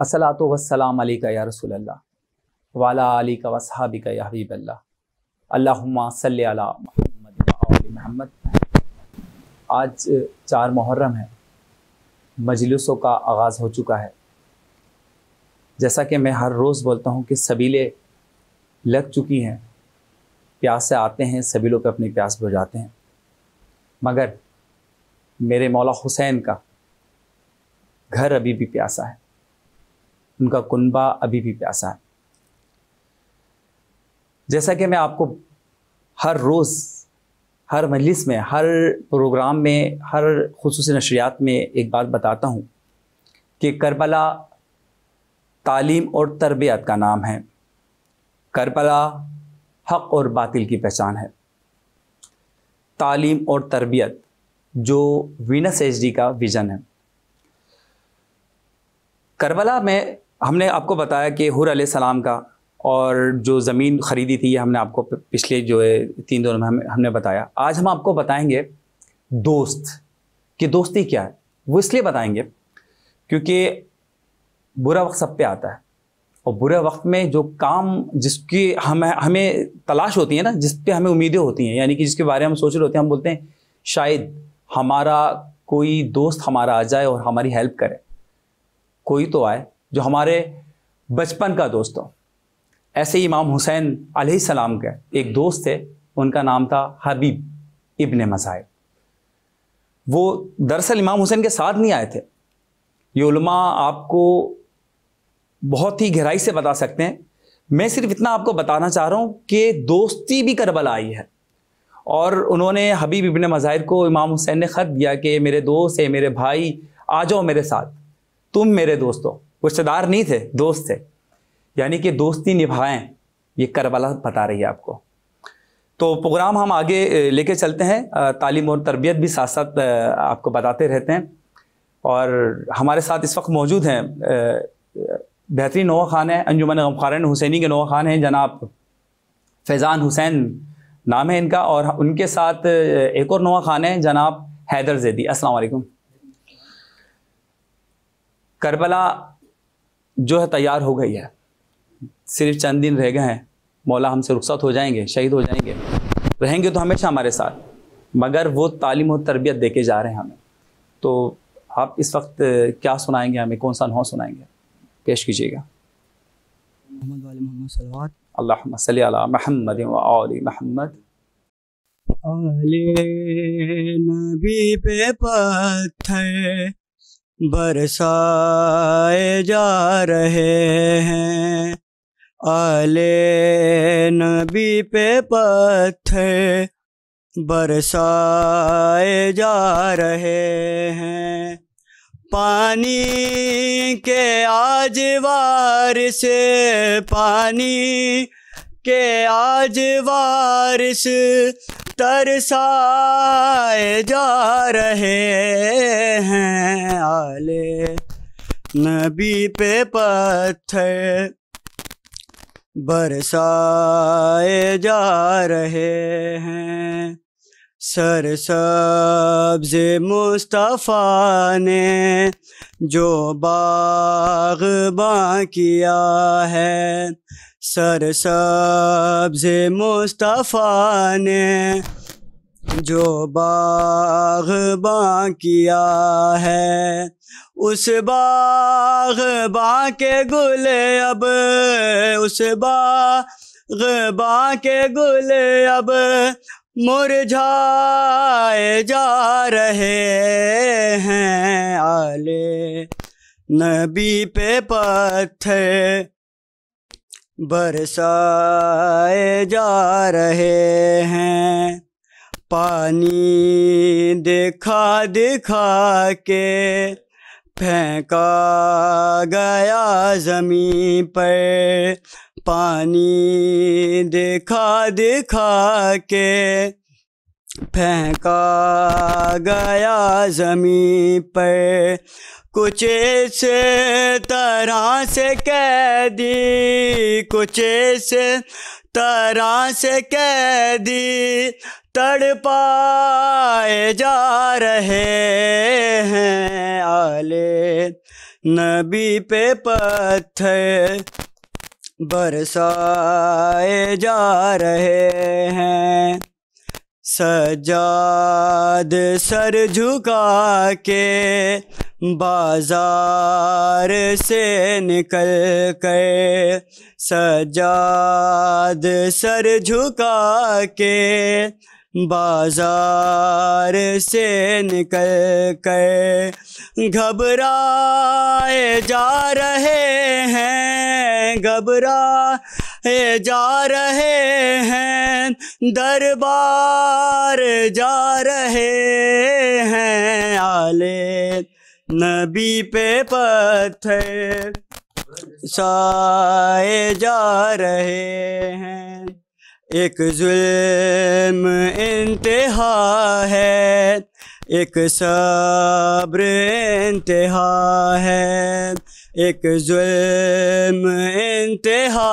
असला तो वसलाम या रसूल अल्लाह वाला अली का वसहाबी का या अल्लाहुम्मा सल्ली आज चार मुहर्रम है मजलिसों का आगाज़ हो चुका है जैसा कि मैं हर रोज़ बोलता हूँ कि सबीले लग चुकी हैं प्यास से आते हैं सबीलों पे अपनी प्यास बुझाते हैं मगर मेरे मौला हुसैन का घर अभी भी प्यासा है उनका कुनबा अभी भी प्यासा है जैसा कि मैं आपको हर रोज़ हर मजलिस में हर प्रोग्राम में हर खसूस नशरियात में एक बात बताता हूँ कि करबला तालीम और तरबियत का नाम है करबला हक़ और बातिल की पहचान है तालीम और तरबियत जो वीनस एच का विज़न है करबला में हमने आपको बताया कि हुर सलाम का और जो ज़मीन ख़रीदी थी हमने आपको पिछले जो है तीन दिनों में हम हमने बताया आज हम आपको बताएंगे दोस्त कि दोस्ती क्या है वो इसलिए बताएंगे क्योंकि बुरा वक्त सब पे आता है और बुरे वक्त में जो काम जिसकी हम हमें तलाश होती है ना जिस पे हमें उम्मीदें होती हैं यानी कि जिसके बारे में हम सोच रहे होते हैं हम बोलते हैं शायद हमारा कोई दोस्त हमारा आ जाए और हमारी हेल्प करे कोई तो आए जो हमारे बचपन का दोस्त हो ऐसे ही इमाम हुसैन सलाम के एक दोस्त थे उनका नाम था हबीब इब्ने मसाइब वो दरअसल इमाम हुसैन के साथ नहीं आए थे ये उलमा आपको बहुत ही गहराई से बता सकते हैं मैं सिर्फ इतना आपको बताना चाह रहा हूँ कि दोस्ती भी करबला आई है और उन्होंने हबीब इबन मज़ाहिर को इमाम हुसैन ने ख़त दिया कि मेरे दोस्त है मेरे भाई आ जाओ मेरे साथ तुम मेरे दोस्त हो रिश्तेदार नहीं थे दोस्त थे यानी कि दोस्ती निभाएं ये करबला बता रही है आपको तो प्रोग्राम हम आगे लेके चलते हैं तालीम और तरबियत भी साथ साथ आपको बताते रहते हैं और हमारे साथ इस वक्त मौजूद हैं बेहतरीन नोवा खान हैं अंजुमन गमखारन हुसैनी के नोवा खान हैं जनाब फैज़ान हुसैन नाम है इनका और उनके साथ एक और नोवा खान है जनाब हैदर जैदी असलकम करबला जो है तैयार हो गई है सिर्फ चंद दिन रह गए हैं मौला हमसे रुखसत हो जाएंगे शहीद हो जाएंगे रहेंगे तो हमेशा हमारे साथ मगर वो तालीम और तरबियत दे के जा रहे हैं हमें तो आप इस वक्त क्या सुनाएंगे हमें कौन सा नौ सुनाएंगे पेश कीजिएगा अल्लाह महमद महमद आले नबी पे पत्थर बरसाए जा रहे हैं आले नबी पे पत्थर बरसाए जा रहे हैं पानी के वार से पानी के आज वारिस तरसाए जा रहे हैं आले नबी पे पत्थर बरसाए जा रहे हैं सर सब्ज मुस्तफ़ा ने जो बाग किया है सर सब्ज मुस्तफ़ा ने जो बा किया है उस बा के गुल अब उस बा के गुल अब मुरझाए जा रहे हैं आले नबी पे पत्थर बरसाए जा रहे हैं पानी दिखा दिखा के फेंका गया ज़मीन पर पानी दिखा दिखा के फेंका गया ज़मीन पर कुछ इस तरह से कह दी कुछ इस तरह से कह दी तड़पाए जा रहे हैं आले नबी पे पत्थर बरसाए जा रहे हैं सजाद सर झुका के बाजार से निकल कर सजाद सर झुका के बाजार से निकल कर घबराए जा रहे हैं घबरा जा रहे हैं दरबार जा रहे हैं आले नबी पे पत्थर साए जा रहे हैं एक जुल्म इंतहा है एक सब्र इंतहा है एक जुल्म इंतहा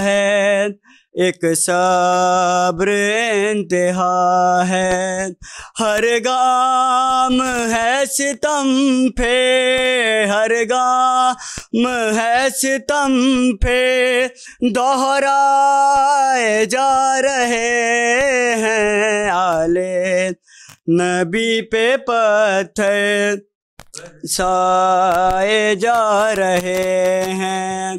है एक सब्र इंतहा है हर गाम है सितम फे हर गाम है सितम फे दोहराए जा रहे हैं आले नबी पे पत्थर साए जा रहे हैं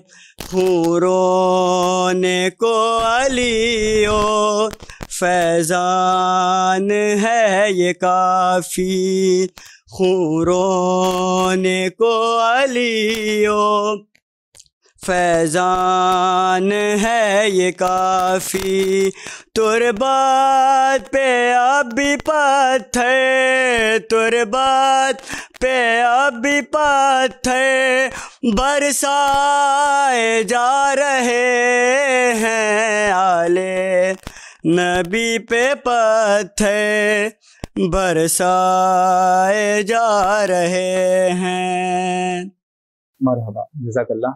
ने को अलियो फैज़ान है ये काफ़ी ने को अलियो फैज़ान है ये काफ़ी तुरबात पे अब भी तुर तुरबात पे अब भी पाथे बरसाए जा रहे हैं आले नबी पे पत्थे बरसाए जा रहे हैं मरहबा जजाकल्ला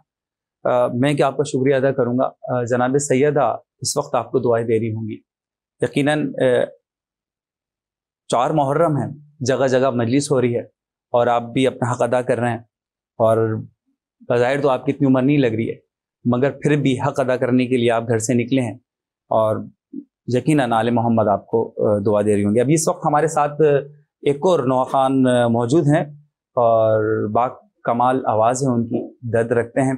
आ, मैं क्या आपका शुक्रिया अदा करूँगा जनाब सैदा इस वक्त आपको दुआएं दे रही होंगी यकीनन चार मुहर्रम है जगह जगह मजलिस हो रही है और आप भी अपना हक अदा कर रहे हैं और बाहिर तो आपकी इतनी उम्र नहीं लग रही है मगर फिर भी हक अदा करने के लिए आप घर से निकले हैं और यकीन आल मोहम्मद आपको दुआ दे रही होंगी अभी इस वक्त हमारे साथ एक और नवा खान मौजूद हैं और बा कमाल आवाज़ है उनकी दर्द रखते हैं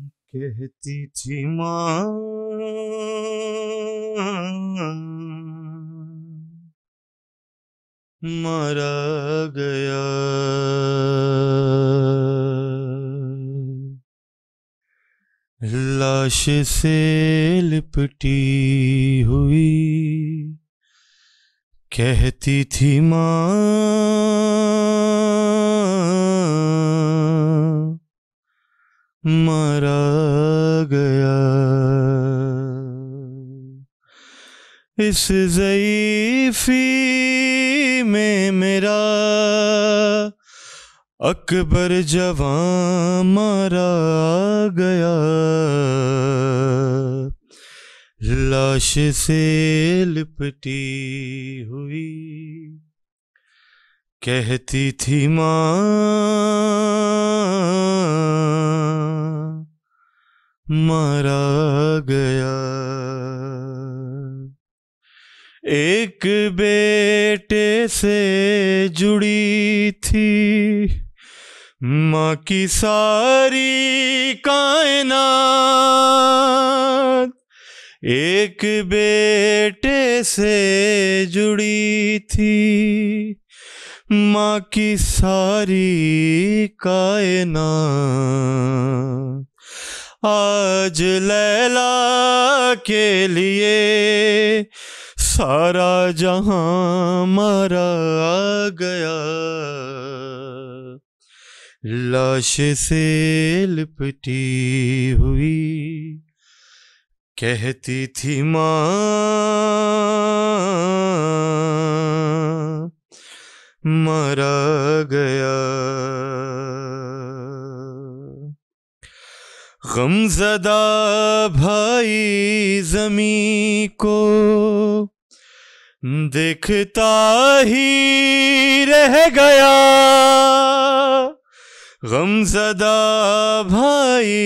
कहती थी मरा मारा गया लाश से लिपटी हुई कहती थी माँ मरा गया इस जईफी में मेरा अकबर जवान मरा गया लाश से लिपटी हुई कहती थी माँ मरा गया एक बेटे से जुड़ी थी माँ की सारी कायनात एक बेटे से जुड़ी थी माँ की सारी कायनात आज लैला के लिए सारा जहां मारा गया लाश से लिपटी हुई कहती थी माँ मरा गया गमजदा भाई जमी को देखता ही रह गया गमजदा भाई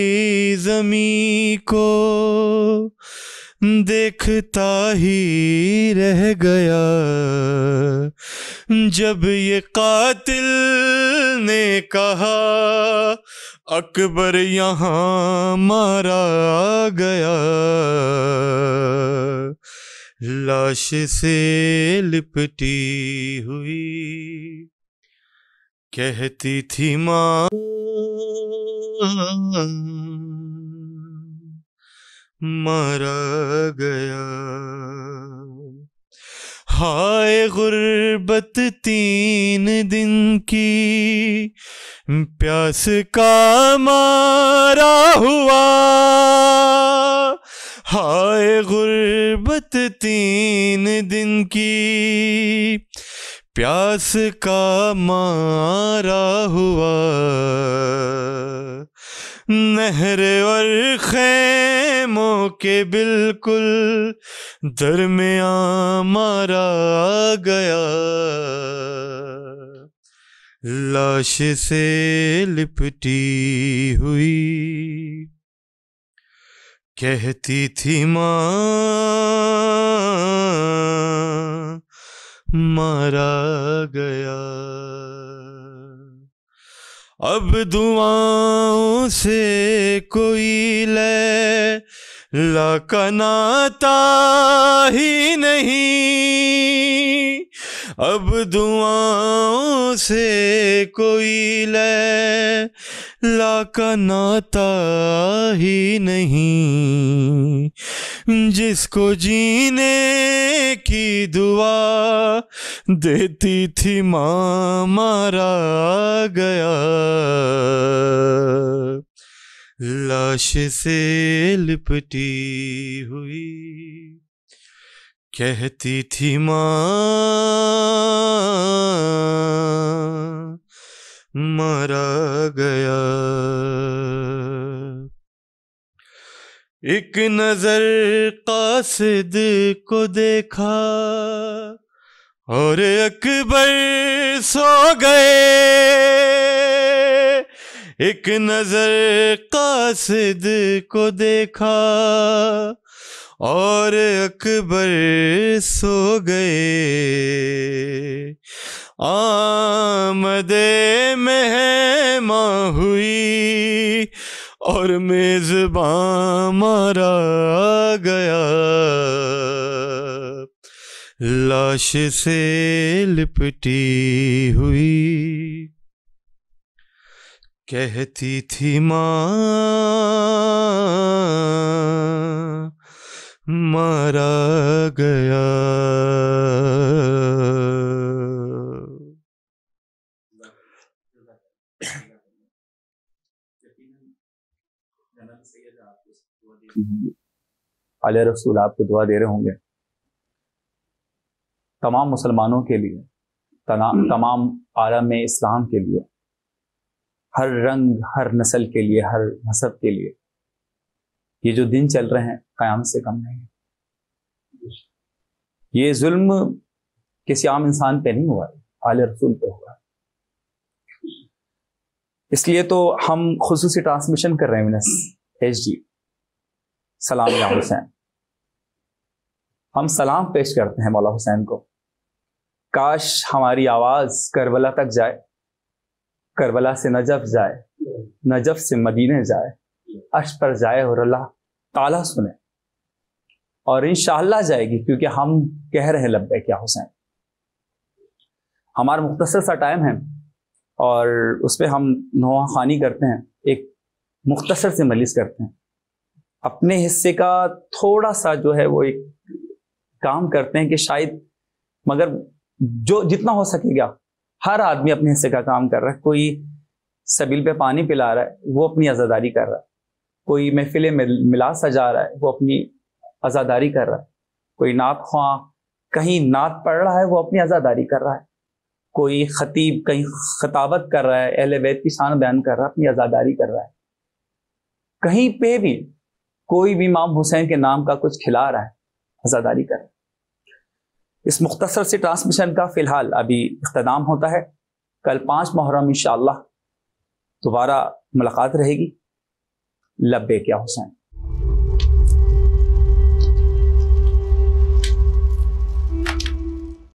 जमी को देखता ही रह गया जब ये कातिल ने कहा अकबर यहाँ मारा गया लाश से लिपटी हुई कहती थी माँ मारा गया हाय गुर्बत तीन दिन की प्यास का मारा हुआ हाय गुर्बत तीन दिन की प्यास का मारा हुआ नहर और खेमों के बिल्कुल दरमिया मारा गया लाश से लिपटी हुई कहती थी माँ मारा गया अब दुआओं से कोई ले लकनाता ही नहीं अब दुआओं से कोई ले लकनाता ही नहीं जिसको जीने की दुआ देती थी माँ मारा गया लाश से लिपटी हुई कहती थी माँ मारा गया एक नजर कासिद को देखा और अकबर सो गए एक नजर कासिद को देखा और अकबर सो गए आमदे में हुई और मेजबान मारा गया लाश से लिपटी हुई कहती थी मां मारा गया तो होंगी रसूल आपको दुआ दे रहे होंगे तमाम मुसलमानों के लिए हम्म। तमाम आलम इस्लाम के लिए हर रंग हर नस्ल के लिए हर मजहब के लिए ये जो दिन चल रहे हैं कयाम से कम नहीं है ये जुल्म किसी आम इंसान पे नहीं हुआ है आले रसूल पे हुआ है इसलिए तो हम खसूस ट्रांसमिशन कर रहे हैं विनस एच जी सलाम या हुसैन हम सलाम पेश करते हैं मौला हुसैन को काश हमारी आवाज करबला तक जाए करबला से नजफ जाए नजफ से मदीने जाए अश पर जाए और अल्लाह ताला सुने और इन जाएगी क्योंकि हम कह रहे हैं लब्बे क्या हुसैन हमारा मुख्तसर सा टाइम है और उस पर हम नोआ खानी करते हैं एक मुख्तसर से मलिस करते हैं अपने हिस्से का थोड़ा सा जो है वो एक काम करते हैं कि शायद मगर जो जितना हो सकेगा हर आदमी अपने हिस्से का काम कर रहा है कोई सबील पे पानी पिला रहा है वो अपनी आज़ादारी कर रहा है कोई महफिल मिला सजा रहा है वो अपनी आज़ादारी कर रहा है कोई नात ख्वा कहीं नात पढ़ रहा है वो अपनी आज़ादारी कर रहा है कोई खतीब कहीं खताबत कर रहा है अहल वैद की शान बयान कर रहा है अपनी आज़ादारी कर रहा है कहीं पे भी कोई भी इमाम हुसैन के नाम का कुछ खिला रहा है आज़ादारी कर रहा है इस मुख्तसर से ट्रांसमिशन का फ़िलहाल अभी अख्ताम होता है कल पाँच मुहर्रम इन दोबारा मुलाकात रहेगी लब्बे क्या हुसैन